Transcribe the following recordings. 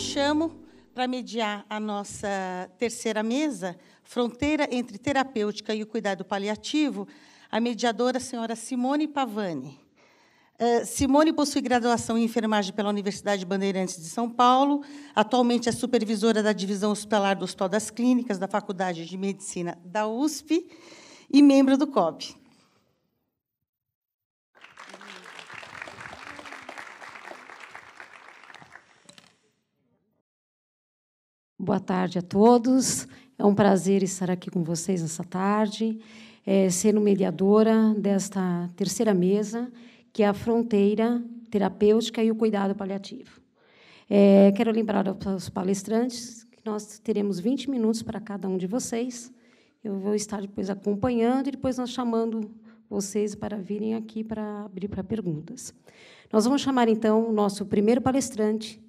chamo para mediar a nossa terceira mesa, Fronteira entre Terapêutica e o Cuidado Paliativo, a mediadora senhora Simone Pavani. Eh, Simone possui graduação em enfermagem pela Universidade Bandeirantes de São Paulo. Atualmente é supervisora da divisão hospitalar do Hospital das Clínicas da Faculdade de Medicina da USP e membro do COB. Boa tarde a todos. É um prazer estar aqui com vocês nessa tarde, é, sendo mediadora desta terceira mesa, que é a fronteira terapêutica e o cuidado paliativo. É, quero lembrar aos palestrantes que nós teremos 20 minutos para cada um de vocês. Eu vou estar depois acompanhando e depois nós chamando vocês para virem aqui para abrir para perguntas. Nós vamos chamar, então, o nosso primeiro palestrante,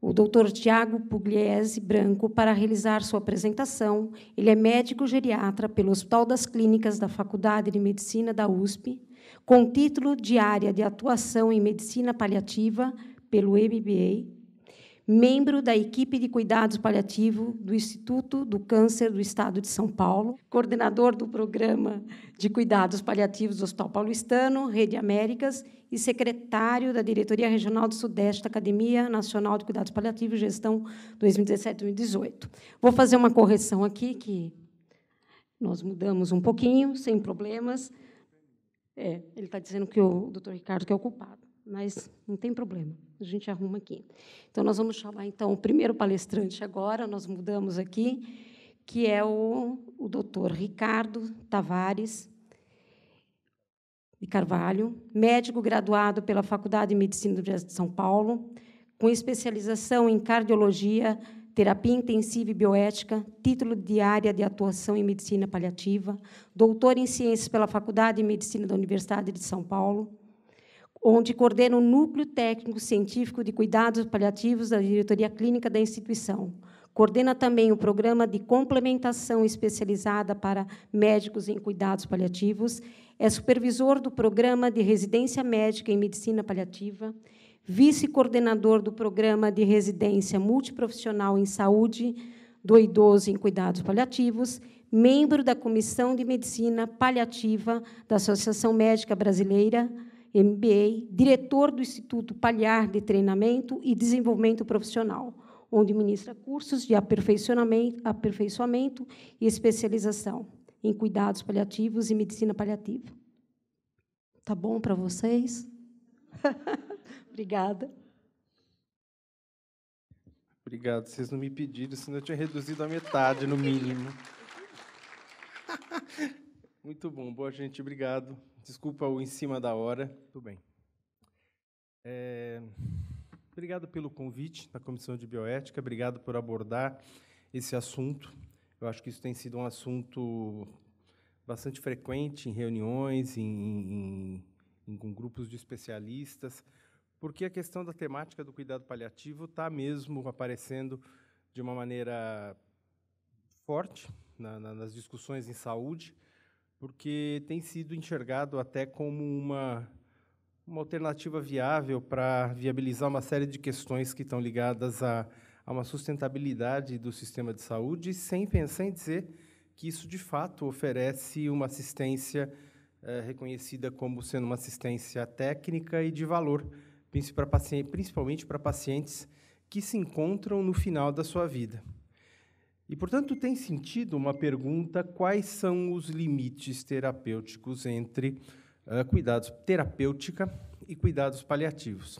o Dr. Tiago Pugliese Branco para realizar sua apresentação. Ele é médico geriatra pelo Hospital das Clínicas da Faculdade de Medicina da USP, com título de área de atuação em medicina paliativa pelo MBA, membro da equipe de cuidados paliativo do Instituto do Câncer do Estado de São Paulo, coordenador do programa de cuidados paliativos do Hospital Paulistano, Rede Américas e secretário da Diretoria Regional do Sudeste da Academia Nacional de Cuidados Paliativos, gestão 2017-2018. Vou fazer uma correção aqui, que nós mudamos um pouquinho, sem problemas. É, ele está dizendo que o doutor Ricardo que é o culpado, mas não tem problema, a gente arruma aqui. Então, nós vamos chamar, então, o primeiro palestrante agora, nós mudamos aqui, que é o, o doutor Ricardo Tavares, de Carvalho, médico graduado pela Faculdade de Medicina de São Paulo, com especialização em cardiologia, terapia intensiva e bioética, título de área de atuação em medicina paliativa, doutor em ciências pela Faculdade de Medicina da Universidade de São Paulo, onde coordena o núcleo técnico científico de cuidados paliativos da diretoria clínica da instituição, Coordena também o programa de complementação especializada para médicos em cuidados paliativos. É supervisor do programa de residência médica em medicina paliativa. Vice-coordenador do programa de residência multiprofissional em saúde do idoso em cuidados paliativos. Membro da Comissão de Medicina Paliativa da Associação Médica Brasileira. MBA, diretor do Instituto Paliar de Treinamento e Desenvolvimento Profissional onde ministra cursos de aperfeiçoamento, aperfeiçoamento e especialização em cuidados paliativos e medicina paliativa. Tá bom para vocês? Obrigada. Obrigado. Vocês não me pediram, senão eu tinha reduzido a metade, no mínimo. Muito bom. Boa, gente. Obrigado. Desculpa o em cima da hora. Tudo bem. É... Obrigado pelo convite da Comissão de Bioética, obrigado por abordar esse assunto. Eu acho que isso tem sido um assunto bastante frequente em reuniões, em, em, em grupos de especialistas, porque a questão da temática do cuidado paliativo está mesmo aparecendo de uma maneira forte na, na, nas discussões em saúde, porque tem sido enxergado até como uma uma alternativa viável para viabilizar uma série de questões que estão ligadas a, a uma sustentabilidade do sistema de saúde, sem pensar em dizer que isso de fato oferece uma assistência é, reconhecida como sendo uma assistência técnica e de valor, principalmente para pacientes que se encontram no final da sua vida. E, portanto, tem sentido uma pergunta: quais são os limites terapêuticos entre ah, cuidados terapêutica e cuidados paliativos.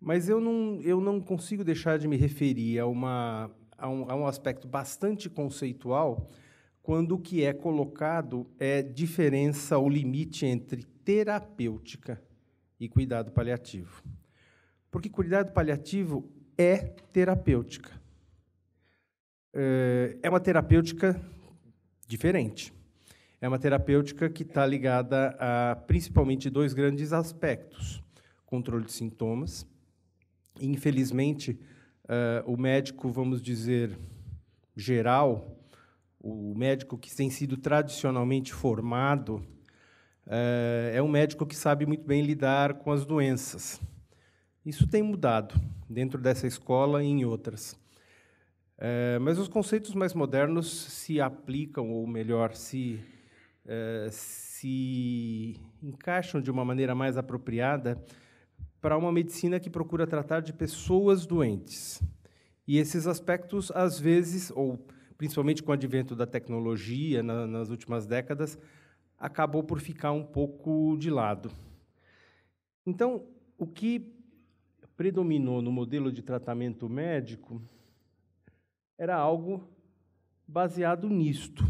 Mas eu não, eu não consigo deixar de me referir a, uma, a, um, a um aspecto bastante conceitual quando o que é colocado é diferença ou limite entre terapêutica e cuidado paliativo. Porque cuidado paliativo é terapêutica. Eh, é uma terapêutica diferente é uma terapêutica que está ligada a principalmente dois grandes aspectos: controle de sintomas. Infelizmente, uh, o médico, vamos dizer, geral, o médico que tem sido tradicionalmente formado, uh, é um médico que sabe muito bem lidar com as doenças. Isso tem mudado dentro dessa escola e em outras. mas os conceitos mais modernos se aplicam, ou melhor, se eh, se encaixam de uma maneira mais apropriada para uma medicina que procura tratar de pessoas doentes. E esses aspectos, às vezes, ou principalmente com o advento da tecnologia na, nas últimas décadas, acabou por ficar um pouco de lado. Então, o que predominou no modelo de tratamento médico era algo baseado nisto.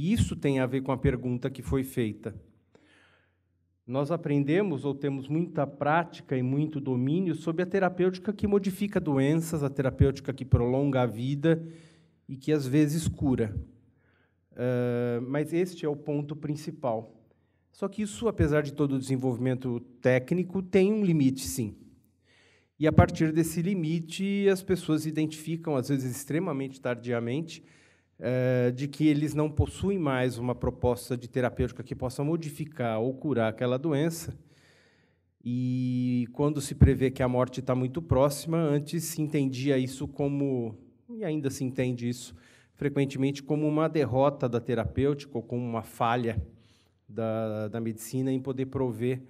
E isso tem a ver com a pergunta que foi feita. Nós aprendemos ou temos muita prática e muito domínio sobre a terapêutica que modifica doenças, a terapêutica que prolonga a vida e que às vezes cura. Uh, mas este é o ponto principal. Só que isso, apesar de todo o desenvolvimento técnico, tem um limite, sim. E a partir desse limite, as pessoas identificam, às vezes extremamente tardiamente, eh, de que eles não possuem mais uma proposta de terapêutica que possa modificar ou curar aquela doença. E quando se prevê que a morte está muito próxima, antes se entendia isso como, e ainda se entende isso frequentemente, como uma derrota da terapêutica ou como uma falha da, da medicina em poder prover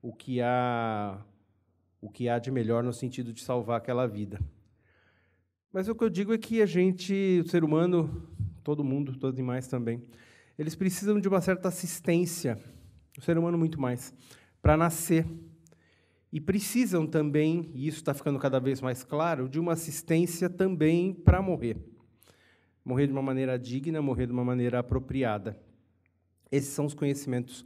o que há o que há de melhor no sentido de salvar aquela vida. Mas o que eu digo é que a gente, o ser humano, todo mundo, todos demais também, eles precisam de uma certa assistência, o ser humano muito mais, para nascer. E precisam também, e isso está ficando cada vez mais claro, de uma assistência também para morrer. Morrer de uma maneira digna, morrer de uma maneira apropriada. Esses são os conhecimentos,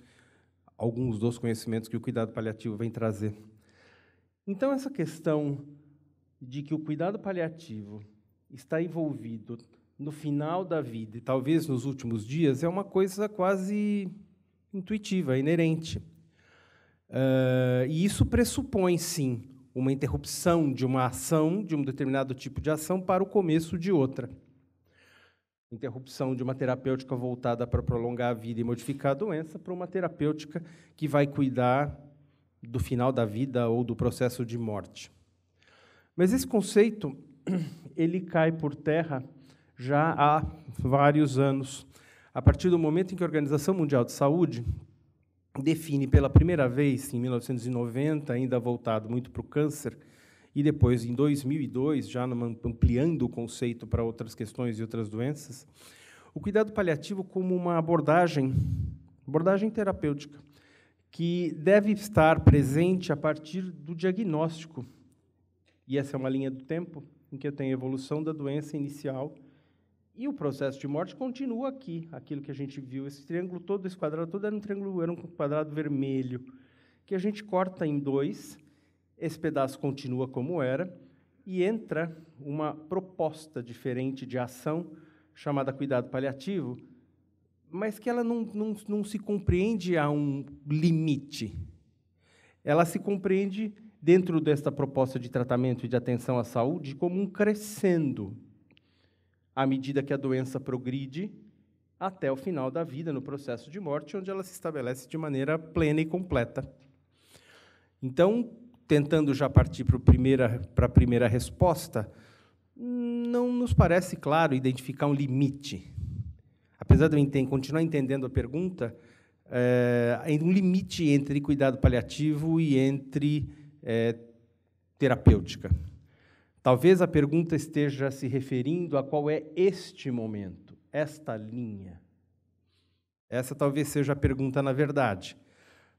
alguns dos conhecimentos que o cuidado paliativo vem trazer. Então, essa questão de que o cuidado paliativo está envolvido no final da vida e talvez nos últimos dias é uma coisa quase intuitiva, inerente. Uh, e isso pressupõe, sim, uma interrupção de uma ação, de um determinado tipo de ação, para o começo de outra. Interrupção de uma terapêutica voltada para prolongar a vida e modificar a doença, para uma terapêutica que vai cuidar do final da vida ou do processo de morte. Mas esse conceito ele cai por terra já há vários anos, a partir do momento em que a Organização Mundial de Saúde define pela primeira vez, em 1990, ainda voltado muito para o câncer, e depois em 2002, já ampliando o conceito para outras questões e outras doenças, o cuidado paliativo como uma abordagem, abordagem terapêutica, que deve estar presente a partir do diagnóstico e essa é uma linha do tempo em que eu tenho a evolução da doença inicial e o processo de morte continua aqui, aquilo que a gente viu. Esse triângulo todo, esse quadrado todo era um triângulo, era um quadrado vermelho, que a gente corta em dois, esse pedaço continua como era, e entra uma proposta diferente de ação chamada cuidado paliativo, mas que ela não, não, não se compreende a um limite. Ela se compreende dentro desta proposta de tratamento e de atenção à saúde como um crescendo à medida que a doença progride até o final da vida, no processo de morte, onde ela se estabelece de maneira plena e completa. Então, tentando já partir para a primeira, para a primeira resposta, não nos parece claro identificar um limite. Apesar de eu continuar entendendo a pergunta, é, um limite entre cuidado paliativo e entre é, terapêutica. Talvez a pergunta esteja se referindo a qual é este momento, esta linha. Essa talvez seja a pergunta na verdade,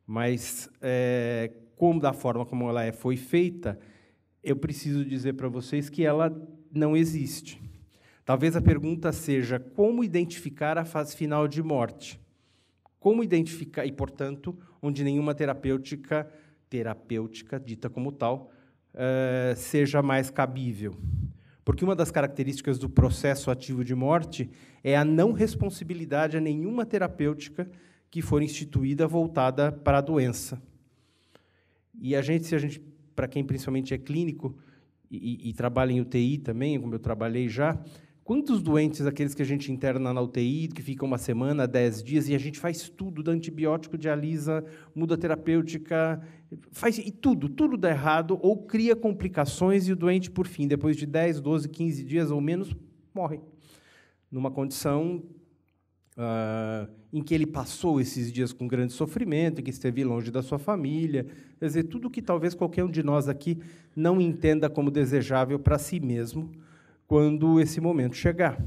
mas é, como da forma como ela é, foi feita, eu preciso dizer para vocês que ela não existe. Talvez a pergunta seja como identificar a fase final de morte, como identificar e portanto onde nenhuma terapêutica terapêutica, dita como tal, uh, seja mais cabível. Porque uma das características do processo ativo de morte é a não responsabilidade a nenhuma terapêutica que for instituída voltada para a doença. E a gente, se a gente, para quem principalmente é clínico e, e, e trabalha em UTI também, como eu trabalhei já, Quantos doentes, aqueles que a gente interna na UTI, que ficam uma semana, dez dias, e a gente faz tudo, dá antibiótico, dialisa, muda terapêutica, faz e tudo, tudo dá errado, ou cria complicações e o doente, por fim, depois de 10, 12, 15 dias ou menos, morre. Numa condição uh, em que ele passou esses dias com grande sofrimento, em que esteve longe da sua família, quer dizer, tudo que talvez qualquer um de nós aqui não entenda como desejável para si mesmo, quando esse momento chegar.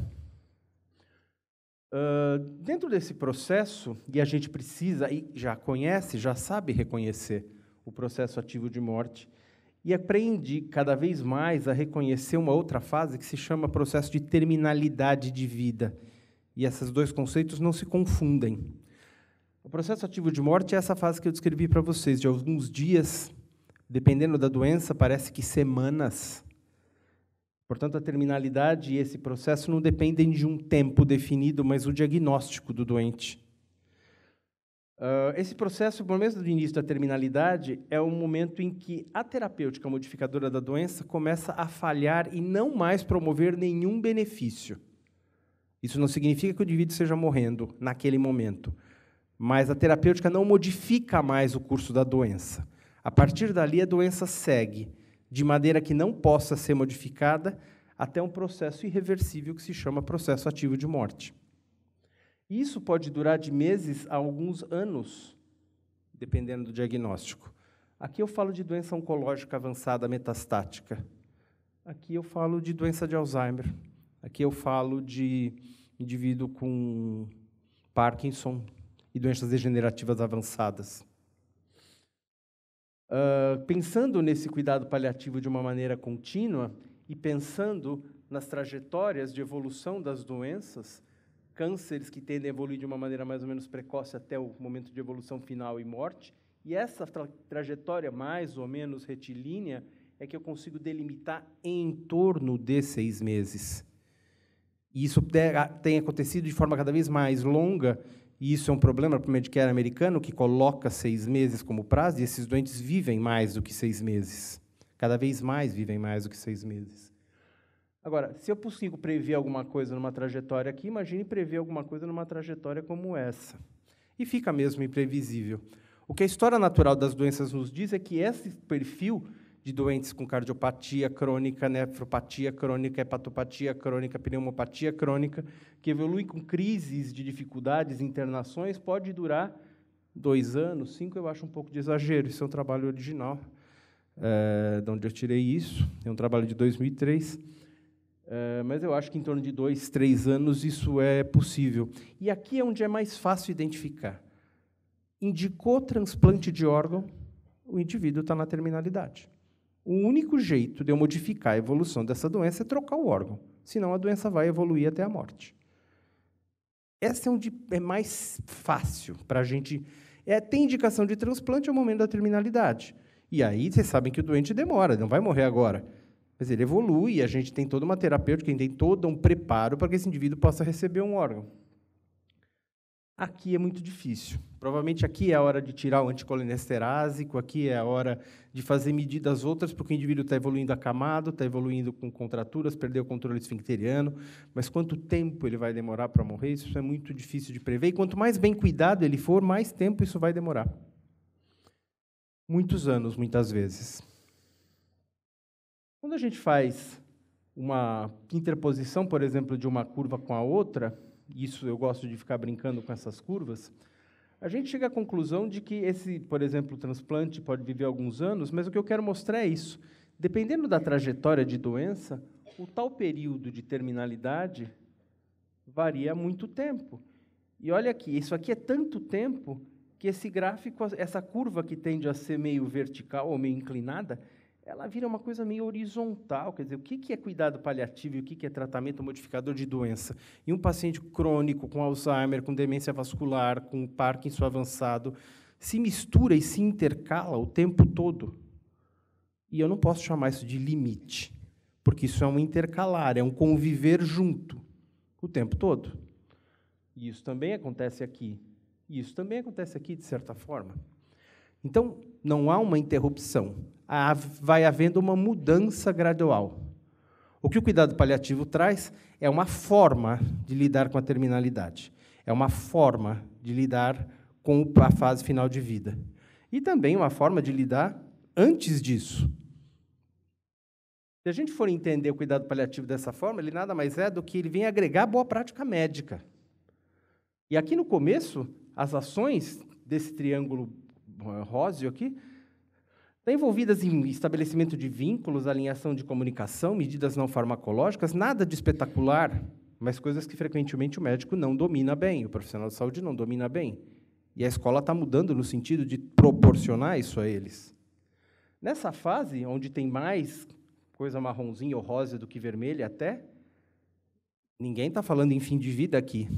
Uh, dentro desse processo, e a gente precisa, e já conhece, já sabe reconhecer o processo ativo de morte, e aprende cada vez mais a reconhecer uma outra fase que se chama processo de terminalidade de vida. E esses dois conceitos não se confundem. O processo ativo de morte é essa fase que eu descrevi para vocês, de alguns dias, dependendo da doença, parece que semanas Portanto, a terminalidade e esse processo não dependem de um tempo definido, mas o diagnóstico do doente. Uh, esse processo, por meio do início da terminalidade, é o momento em que a terapêutica modificadora da doença começa a falhar e não mais promover nenhum benefício. Isso não significa que o indivíduo esteja morrendo naquele momento, mas a terapêutica não modifica mais o curso da doença. A partir dali, a doença segue de maneira que não possa ser modificada, até um processo irreversível que se chama processo ativo de morte. Isso pode durar de meses a alguns anos, dependendo do diagnóstico. Aqui eu falo de doença oncológica avançada metastática. Aqui eu falo de doença de Alzheimer. Aqui eu falo de indivíduo com Parkinson e doenças degenerativas avançadas. Uh, pensando nesse cuidado paliativo de uma maneira contínua e pensando nas trajetórias de evolução das doenças, cânceres que tendem a evoluir de uma maneira mais ou menos precoce até o momento de evolução final e morte, e essa tra trajetória mais ou menos retilínea é que eu consigo delimitar em torno de seis meses. E isso tem acontecido de forma cada vez mais longa e isso é um problema para o Medicare americano, que coloca seis meses como prazo, e esses doentes vivem mais do que seis meses. Cada vez mais vivem mais do que seis meses. Agora, se eu consigo prever alguma coisa numa trajetória aqui, imagine prever alguma coisa numa trajetória como essa. E fica mesmo imprevisível. O que a história natural das doenças nos diz é que esse perfil de doentes com cardiopatia crônica, nefropatia crônica, hepatopatia crônica, pneumopatia crônica, que evolui com crises de dificuldades, internações, pode durar dois anos, cinco, eu acho um pouco de exagero. Isso é um trabalho original, é, de onde eu tirei isso. É um trabalho de 2003. É, eh, mas eu acho que em torno de dois, três anos isso é possível. E aqui é onde é mais fácil identificar. Indicou transplante de órgão, o indivíduo está na terminalidade. O único jeito de eu modificar a evolução dessa doença é trocar o órgão, senão a doença vai evoluir até a morte. Essa é onde é mais fácil para a gente. É, tem indicação de transplante ao é momento da terminalidade. E aí vocês sabem que o doente demora, não vai morrer agora. Mas ele evolui e a gente tem toda uma terapêutica, tem todo um preparo para que esse indivíduo possa receber um órgão. Aqui é muito difícil. Provavelmente aqui é a hora de tirar o anticolinesterásico, aqui é a hora de fazer medidas outras, porque o indivíduo está evoluindo acamado, está evoluindo com contraturas, perdeu o controle esfincteriano. Mas quanto tempo ele vai demorar para morrer? Isso é muito difícil de prever. E quanto mais bem cuidado ele for, mais tempo isso vai demorar. Muitos anos, muitas vezes. Quando a gente faz uma interposição, por exemplo, de uma curva com a outra, isso eu gosto de ficar brincando com essas curvas, a gente chega à conclusão de que esse, por exemplo, transplante pode viver alguns anos, mas o que eu quero mostrar é isso. Dependendo da trajetória de doença, o tal período de terminalidade varia muito tempo. E olha aqui, isso aqui é tanto tempo que esse gráfico, essa curva que tende a ser meio vertical ou meio inclinada, ela vira uma coisa meio horizontal, quer dizer, o que é cuidado paliativo e o que é tratamento modificador de doença? E um paciente crônico com Alzheimer, com demência vascular, com Parkinson avançado, se mistura e se intercala o tempo todo. E eu não posso chamar isso de limite, porque isso é um intercalar, é um conviver junto o tempo todo. E isso também acontece aqui. E isso também acontece aqui, de certa forma. Então, não há uma interrupção vai havendo uma mudança gradual. O que o cuidado paliativo traz é uma forma de lidar com a terminalidade, é uma forma de lidar com a fase final de vida e também uma forma de lidar antes disso. Se a gente for entender o cuidado paliativo dessa forma, ele nada mais é do que ele vem agregar boa prática médica. E aqui no começo, as ações desse triângulo eh, róseo aqui Tá envolvidas em estabelecimento de vínculos, alinhação de comunicação, medidas não farmacológicas, nada de espetacular, mas coisas que frequentemente o médico não domina bem, o profissional de saúde não domina bem. E a escola está mudando no sentido de proporcionar isso a eles. Nessa fase, onde tem mais coisa marronzinha ou rosa do que vermelha até, ninguém está falando em fim de vida aqui.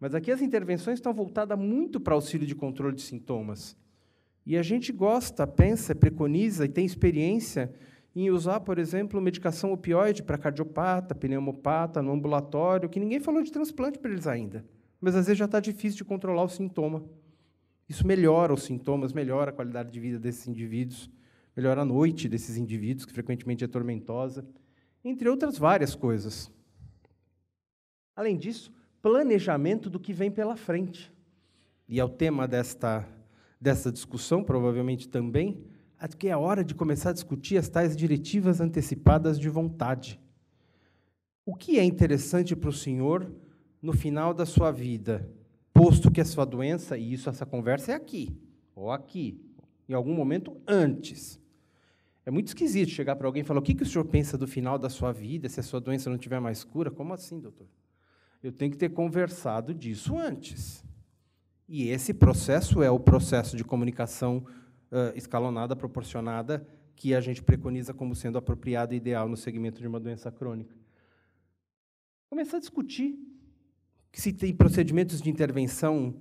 Mas aqui as intervenções estão voltadas muito para auxílio de controle de sintomas. E a gente gosta, pensa, preconiza e tem experiência em usar, por exemplo, medicação opioide para cardiopata, pneumopata, no ambulatório, que ninguém falou de transplante para eles ainda. Mas às vezes já está difícil de controlar o sintoma. Isso melhora os sintomas, melhora a qualidade de vida desses indivíduos, melhora a noite desses indivíduos, que frequentemente é tormentosa, entre outras várias coisas. Além disso, planejamento do que vem pela frente. E é o tema desta dessa discussão, provavelmente também, acho que é hora de começar a discutir as tais diretivas antecipadas de vontade. O que é interessante para o senhor no final da sua vida, posto que a sua doença, e isso essa conversa é aqui, ou aqui, em algum momento antes. É muito esquisito chegar para alguém e falar: o que, que o senhor pensa do final da sua vida, se a sua doença não tiver mais cura? Como assim, doutor? Eu tenho que ter conversado disso antes. E esse processo é o processo de comunicação uh, escalonada, proporcionada, que a gente preconiza como sendo apropriado e ideal no segmento de uma doença crônica. Começar a discutir se tem procedimentos de intervenção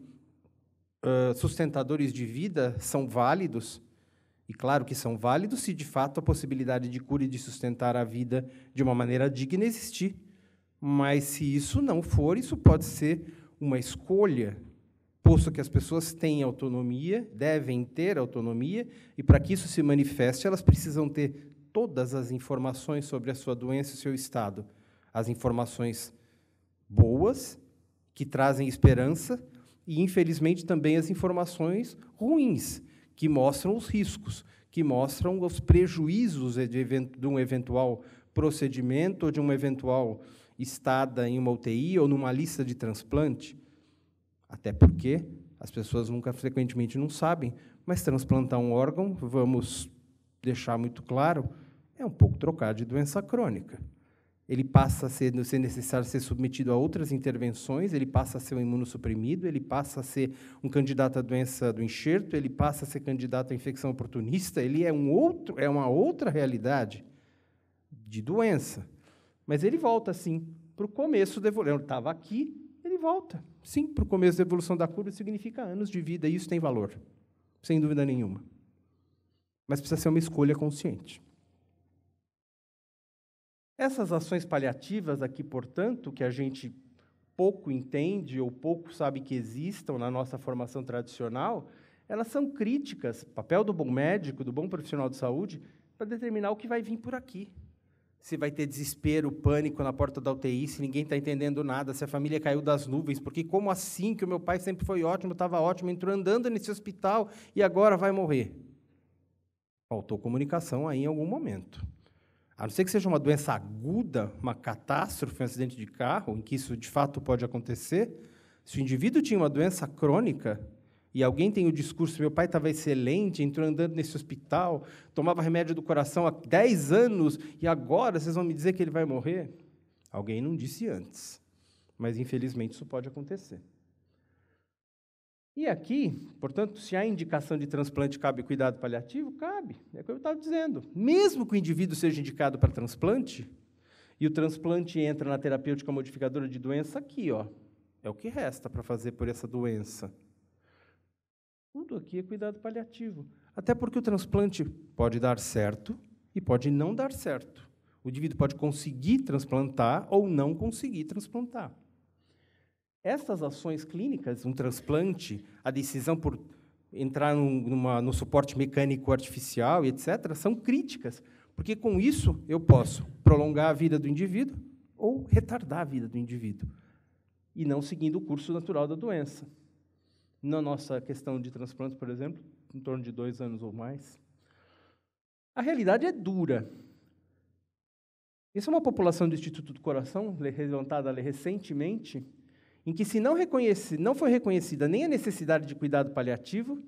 uh, sustentadores de vida são válidos, e claro que são válidos se de fato a possibilidade de cura e de sustentar a vida de uma maneira digna existir. Mas se isso não for, isso pode ser uma escolha pressuposto que as pessoas têm autonomia, devem ter autonomia, e para que isso se manifeste, elas precisam ter todas as informações sobre a sua doença e seu estado. As informações boas, que trazem esperança, e infelizmente também as informações ruins, que mostram os riscos, que mostram os prejuízos de um eventual procedimento ou de uma eventual estada em uma UTI ou numa lista de transplante. Até porque as pessoas nunca frequentemente não sabem, mas transplantar um órgão, vamos deixar muito claro, é um pouco trocar de doença crônica. Ele passa a ser, necessário, ser submetido a outras intervenções, ele passa a ser um imunossuprimido, ele passa a ser um candidato à doença do enxerto, ele passa a ser candidato à infecção oportunista, ele é, um outro, é uma outra realidade de doença. Mas ele volta, assim, para o começo da evolução. Ele estava aqui, volta. Sim, para o começo da evolução da cura significa anos de vida, e isso tem valor, sem dúvida nenhuma. Mas precisa ser uma escolha consciente. Essas ações paliativas aqui, portanto, que a gente pouco entende ou pouco sabe que existam na nossa formação tradicional, elas são críticas, papel do bom médico, do bom profissional de saúde, para determinar o que vai vir por aqui se vai ter desespero, pânico na porta da UTI, se ninguém está entendendo nada, se a família caiu das nuvens, porque como assim que o meu pai sempre foi ótimo, estava ótimo, entrou andando nesse hospital e agora vai morrer? Faltou comunicação aí em algum momento. A não ser que seja uma doença aguda, uma catástrofe, um acidente de carro, em que isso de fato pode acontecer, se o indivíduo tinha uma doença crônica, e alguém tem o discurso, meu pai estava excelente, entrou andando nesse hospital, tomava remédio do coração há 10 anos, e agora vocês vão me dizer que ele vai morrer? Alguém não disse antes, mas infelizmente isso pode acontecer. E aqui, portanto, se há indicação de transplante, cabe cuidado paliativo? Cabe, é o que eu estava dizendo. Mesmo que o indivíduo seja indicado para transplante, e o transplante entra na terapêutica modificadora de doença, aqui, ó, é o que resta para fazer por essa doença tudo aqui é cuidado paliativo. Até porque o transplante pode dar certo e pode não dar certo. O indivíduo pode conseguir transplantar ou não conseguir transplantar. Essas ações clínicas, um transplante, a decisão por entrar num, numa, no suporte mecânico artificial, etc., são críticas, porque com isso eu posso prolongar a vida do indivíduo ou retardar a vida do indivíduo, e não seguindo o curso natural da doença na nossa questão de transplante, por exemplo, em torno de dois anos ou mais. A realidade é dura. Isso é uma população do Instituto do Coração, levantada recentemente, em que se não, reconhece, não foi reconhecida nem a necessidade de cuidado paliativo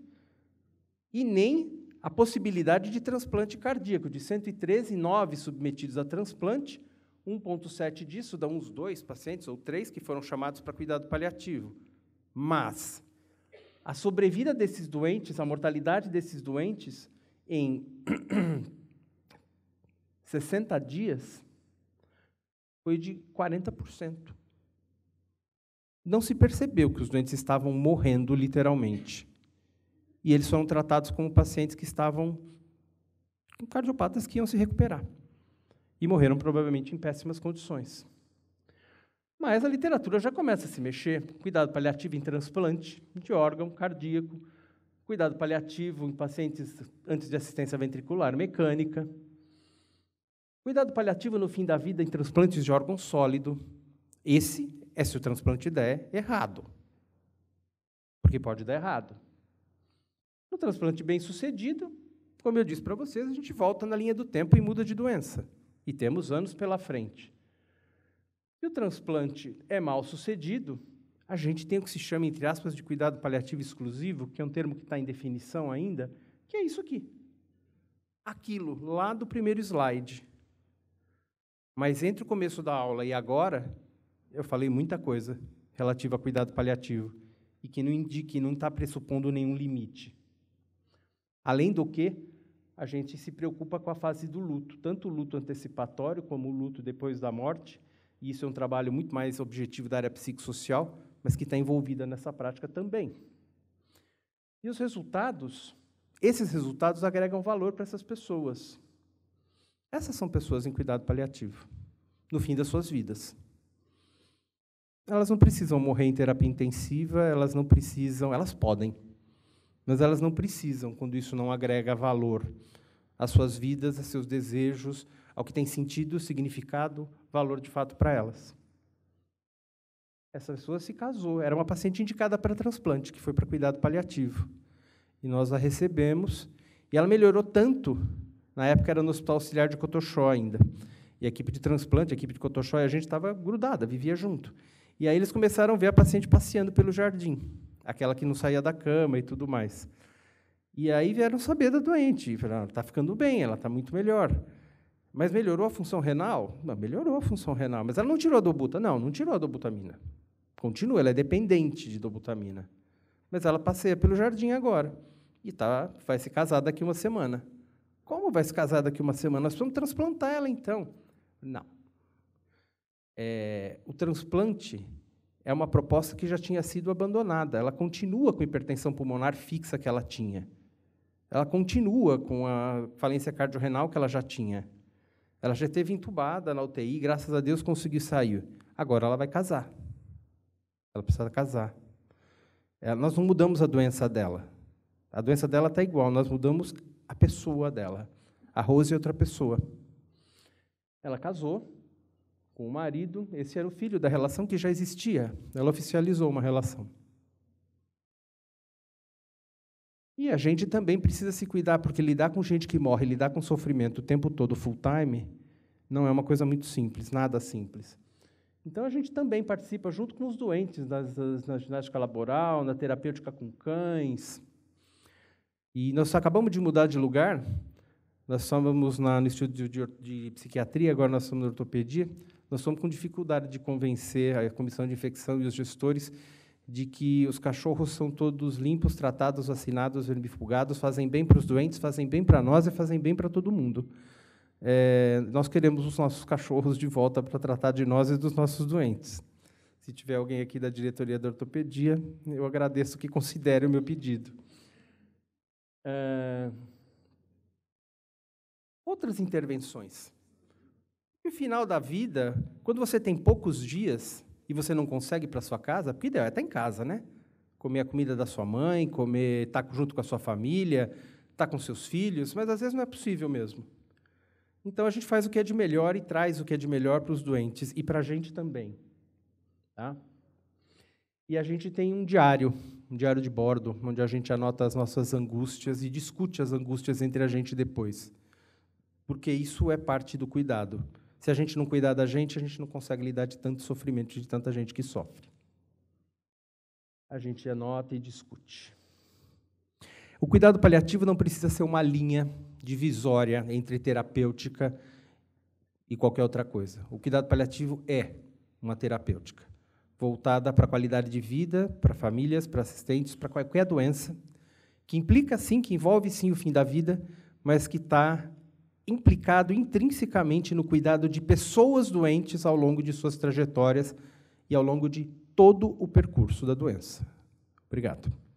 e nem a possibilidade de transplante cardíaco. De 113, 9 submetidos a transplante, 1,7 disso dá uns dois pacientes ou três que foram chamados para cuidado paliativo. Mas a sobrevida desses doentes, a mortalidade desses doentes em 60 dias foi de 40%. Não se percebeu que os doentes estavam morrendo literalmente. E eles foram tratados como pacientes que estavam com cardiopatas que iam se recuperar. E morreram provavelmente em péssimas condições. Mas a literatura já começa a se mexer. Cuidado paliativo em transplante de órgão cardíaco, cuidado paliativo em pacientes antes de assistência ventricular mecânica, cuidado paliativo no fim da vida em transplantes de órgão sólido. Esse é se o transplante der errado, porque pode dar errado. No transplante bem sucedido, como eu disse para vocês, a gente volta na linha do tempo e muda de doença. E temos anos pela frente e o transplante é mal sucedido, a gente tem o que se chama, entre aspas, de cuidado paliativo exclusivo, que é um termo que está em definição ainda, que é isso aqui. Aquilo lá do primeiro slide. Mas entre o começo da aula e agora, eu falei muita coisa relativa a cuidado paliativo e que não indique, não está pressupondo nenhum limite. Além do que, a gente se preocupa com a fase do luto, tanto o luto antecipatório como o luto depois da morte, e isso é um trabalho muito mais objetivo da área psicossocial, mas que está envolvida nessa prática também. E os resultados, esses resultados agregam valor para essas pessoas. Essas são pessoas em cuidado paliativo, no fim das suas vidas. Elas não precisam morrer em terapia intensiva, elas não precisam, elas podem, mas elas não precisam quando isso não agrega valor às suas vidas, a seus desejos, ao que tem sentido, significado, valor de fato para elas. Essa pessoa se casou, era uma paciente indicada para transplante, que foi para cuidado paliativo. E nós a recebemos, e ela melhorou tanto, na época era no Hospital Auxiliar de Cotoxó ainda. E a equipe de transplante, a equipe de Cotoxó, e a gente estava grudada, vivia junto. E aí eles começaram a ver a paciente passeando pelo jardim, aquela que não saía da cama e tudo mais. E aí vieram saber da doente, falaram, está ficando bem, ela está muito melhor. Mas melhorou a função renal? Não, melhorou a função renal, mas ela não tirou a dobutamina. Não, não tirou a dobutamina. Continua, ela é dependente de dobutamina. Mas ela passeia pelo jardim agora e tá, vai se casar daqui uma semana. Como vai se casar daqui uma semana? Nós precisamos transplantar ela, então. Não. É, o transplante é uma proposta que já tinha sido abandonada. Ela continua com a hipertensão pulmonar fixa que ela tinha. Ela continua com a falência cardiorrenal que ela já tinha. Ela já esteve entubada na UTI, graças a Deus conseguiu sair. Agora ela vai casar. Ela precisa casar. Ela, é, nós não mudamos a doença dela. A doença dela está igual, nós mudamos a pessoa dela. A Rose é outra pessoa. Ela casou com o marido, esse era o filho da relação que já existia. Ela oficializou uma relação. E a gente também precisa se cuidar, porque lidar com gente que morre, lidar com sofrimento o tempo todo, full time, não é uma coisa muito simples, nada simples. Então a gente também participa junto com os doentes nas, nas, na ginástica laboral, na terapêutica com cães. E nós acabamos de mudar de lugar. Nós estávamos na, no Instituto de, de, de, Psiquiatria, agora nós estamos na ortopedia. Nós estamos com dificuldade de convencer a comissão de infecção e os gestores de que os cachorros são todos limpos, tratados, vacinados, vermifugados, fazem bem para os doentes, fazem bem para nós e fazem bem para todo mundo. É, nós queremos os nossos cachorros de volta para tratar de nós e dos nossos doentes. Se tiver alguém aqui da diretoria da ortopedia, eu agradeço que considere o meu pedido. É, outras intervenções. No final da vida, quando você tem poucos dias, e você não consegue ir para sua casa, porque ideal é estar tá em casa, né? Comer a comida da sua mãe, comer, estar tá junto com a sua família, estar tá com seus filhos, mas às vezes não é possível mesmo. Então a gente faz o que é de melhor e traz o que é de melhor para os doentes e para a gente também. Tá? E a gente tem um diário, um diário de bordo, onde a gente anota as nossas angústias e discute as angústias entre a gente depois. Porque isso é parte do cuidado. Se a gente não cuidar da gente, a gente não consegue lidar de tanto sofrimento, de tanta gente que sofre. A gente anota e discute. O cuidado paliativo não precisa ser uma linha divisória entre terapêutica e qualquer outra coisa. O cuidado paliativo é uma terapêutica voltada para a qualidade de vida, para famílias, para assistentes, para qualquer doença que implica sim, que envolve sim o fim da vida, mas que está implicado intrinsecamente no cuidado de pessoas doentes ao longo de suas trajetórias e ao longo de todo o percurso da doença. Obrigado.